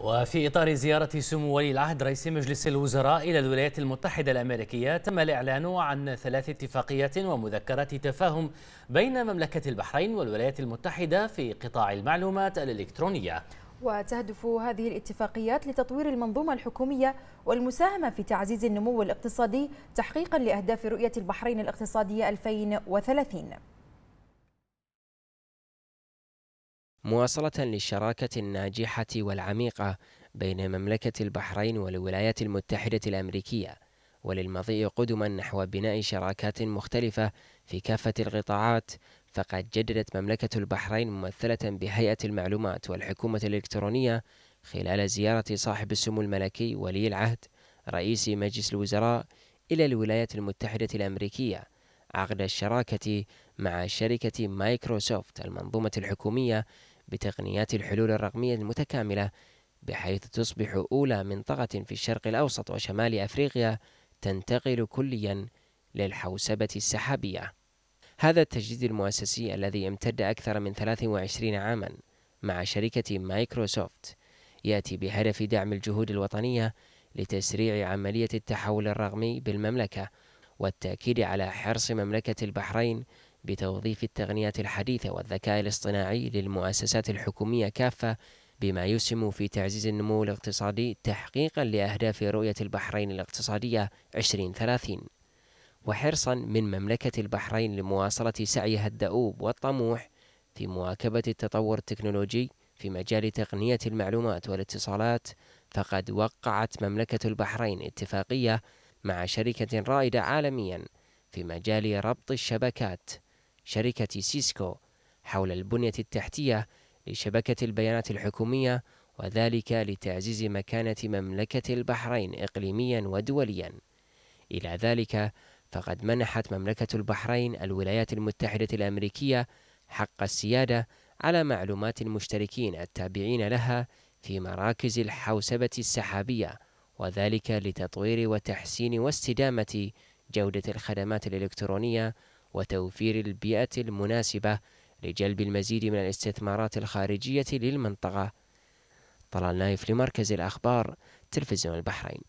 وفي إطار زيارة سمو ولي العهد رئيس مجلس الوزراء إلى الولايات المتحدة الأمريكية تم الإعلان عن ثلاث اتفاقيات ومذكرات تفاهم بين مملكة البحرين والولايات المتحدة في قطاع المعلومات الإلكترونية وتهدف هذه الاتفاقيات لتطوير المنظومة الحكومية والمساهمة في تعزيز النمو الاقتصادي تحقيقا لأهداف رؤية البحرين الاقتصادية 2030 مواصلة للشراكة الناجحة والعميقة بين مملكة البحرين والولايات المتحدة الأمريكية وللمضي قدما نحو بناء شراكات مختلفة في كافة القطاعات فقد جددت مملكة البحرين ممثلة بهيئة المعلومات والحكومة الإلكترونية خلال زيارة صاحب السمو الملكي ولي العهد رئيس مجلس الوزراء إلى الولايات المتحدة الأمريكية عقد الشراكة مع شركة مايكروسوفت المنظومة الحكومية بتقنيات الحلول الرقمية المتكاملة بحيث تصبح أولى منطقة في الشرق الأوسط وشمال أفريقيا تنتقل كليا للحوسبة السحابية هذا التجديد المؤسسي الذي امتد أكثر من 23 عاما مع شركة مايكروسوفت يأتي بهدف دعم الجهود الوطنية لتسريع عملية التحول الرقمي بالمملكة والتأكيد على حرص مملكة البحرين بتوظيف التقنيات الحديثة والذكاء الاصطناعي للمؤسسات الحكومية كافة بما يسهم في تعزيز النمو الاقتصادي تحقيقا لأهداف رؤية البحرين الاقتصادية 2030 وحرصا من مملكة البحرين لمواصلة سعيها الدؤوب والطموح في مواكبة التطور التكنولوجي في مجال تقنية المعلومات والاتصالات فقد وقعت مملكة البحرين اتفاقية مع شركة رائدة عالميا في مجال ربط الشبكات شركة سيسكو حول البنية التحتية لشبكة البيانات الحكومية وذلك لتعزيز مكانة مملكة البحرين إقليميا ودوليا إلى ذلك فقد منحت مملكة البحرين الولايات المتحدة الأمريكية حق السيادة على معلومات المشتركين التابعين لها في مراكز الحوسبة السحابية وذلك لتطوير وتحسين واستدامة جودة الخدمات الإلكترونية وتوفير البيئة المناسبة لجلب المزيد من الاستثمارات الخارجية للمنطقة طلال نايف لمركز الأخبار تلفزيون البحرين